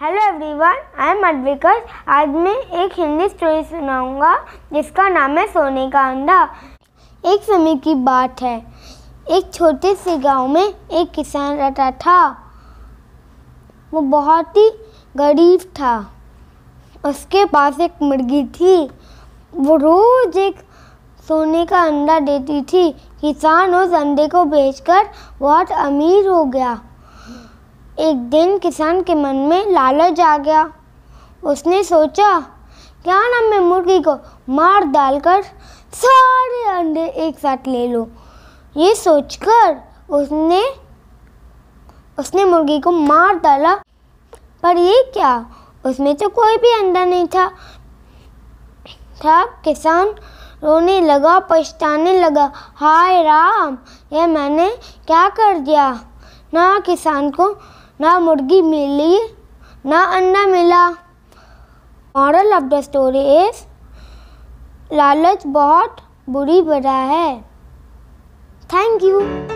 hello everyone I am अडविकस आज मैं एक हिंदी स्टोरी सुनाऊंगा जिसका नाम है सोने का अंडा एक समय की बात है एक छोटे से गांव में एक किसान रहता था वो बहुत ही गरीब था उसके पास एक मुर्गी थी वो रोज़ एक सोने का अंडा देती थी किसान उस अंडे को बेचकर बहुत अमीर हो गया एक दिन किसान के मन में लालच आ गया उसने सोचा क्या ना मैं मुर्गी को मार डालकर सारे अंडे एक साथ ले लूँ ये सोचकर उसने उसने मुर्गी को मार डाला पर ये क्या उसमें तो कोई भी अंडा नहीं था था किसान रोने लगा पछताने लगा हाय राम ये मैंने क्या कर दिया ना किसान को ना मुर्गी मिली ना अंडा मिला moral of the story is लालच बहुत बुरी बड़ा है थैंक यू